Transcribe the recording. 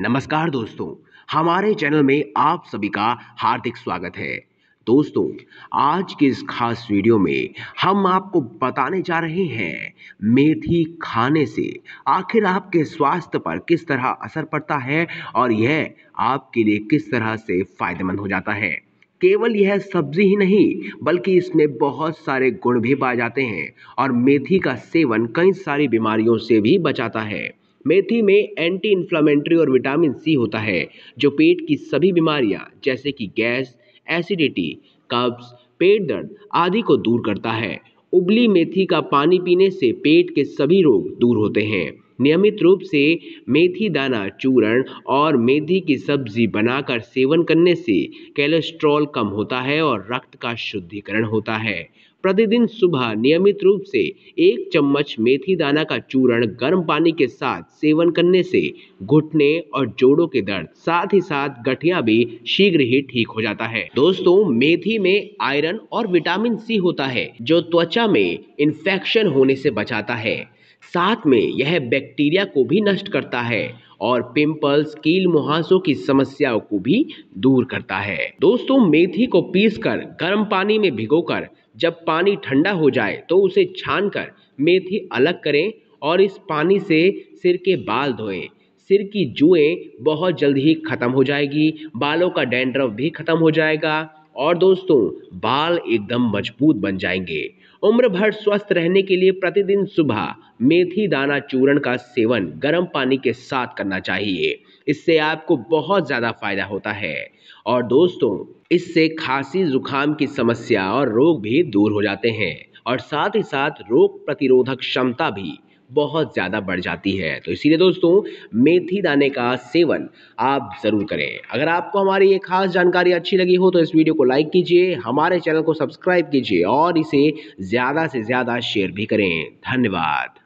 नमस्कार दोस्तों हमारे चैनल में आप सभी का हार्दिक स्वागत है दोस्तों आज के इस खास वीडियो में हम आपको बताने जा रहे हैं मेथी खाने से आखिर आपके स्वास्थ्य पर किस तरह असर पड़ता है और यह आपके लिए किस तरह से फायदेमंद हो जाता है केवल यह सब्जी ही नहीं बल्कि इसमें बहुत सारे गुण भी पाए जाते हैं और मेथी का सेवन कई सारी बीमारियों से भी बचाता है मेथी में एंटी इन्फ्लामेंट्री और विटामिन सी होता है जो पेट की सभी बीमारियां जैसे कि गैस एसिडिटी कब्ज़ पेट दर्द आदि को दूर करता है उबली मेथी का पानी पीने से पेट के सभी रोग दूर होते हैं नियमित रूप से मेथी दाना चूर्ण और मेथी की सब्जी बनाकर सेवन करने से कैलेस्ट्रॉल कम होता है और रक्त का शुद्धिकरण होता है प्रतिदिन सुबह नियमित रूप से एक चम्मच मेथी दाना का चूर्ण गर्म पानी के साथ सेवन करने से घुटने और जोड़ों के दर्द साथ ही साथ गठिया भी शीघ्र ही ठीक हो जाता है दोस्तों मेथी में आयरन और विटामिन सी होता है जो त्वचा में इन्फेक्शन होने से बचाता है साथ में यह बैक्टीरिया को भी नष्ट करता है और पिंपल्स कील मुहासों की समस्याओं को भी दूर करता है दोस्तों मेथी को पीसकर गर्म पानी में भिगोकर जब पानी ठंडा हो जाए तो उसे छानकर मेथी अलग करें और इस पानी से सिर के बाल धोएं सिर की जुएँ बहुत जल्द ही खत्म हो जाएगी बालों का डैंड्रफ भी खत्म हो जाएगा और दोस्तों बाल एकदम मजबूत बन जाएंगे उम्र भर स्वस्थ रहने के लिए प्रतिदिन सुबह मेथी दाना चूर्ण का सेवन गर्म पानी के साथ करना चाहिए इससे आपको बहुत ज़्यादा फायदा होता है और दोस्तों इससे खांसी जुकाम की समस्या और रोग भी दूर हो जाते हैं और साथ ही साथ रोग प्रतिरोधक क्षमता भी बहुत ज़्यादा बढ़ जाती है तो इसीलिए दोस्तों मेथी दाने का सेवन आप ज़रूर करें अगर आपको हमारी ये खास जानकारी अच्छी लगी हो तो इस वीडियो को लाइक कीजिए हमारे चैनल को सब्सक्राइब कीजिए और इसे ज़्यादा से ज़्यादा शेयर भी करें धन्यवाद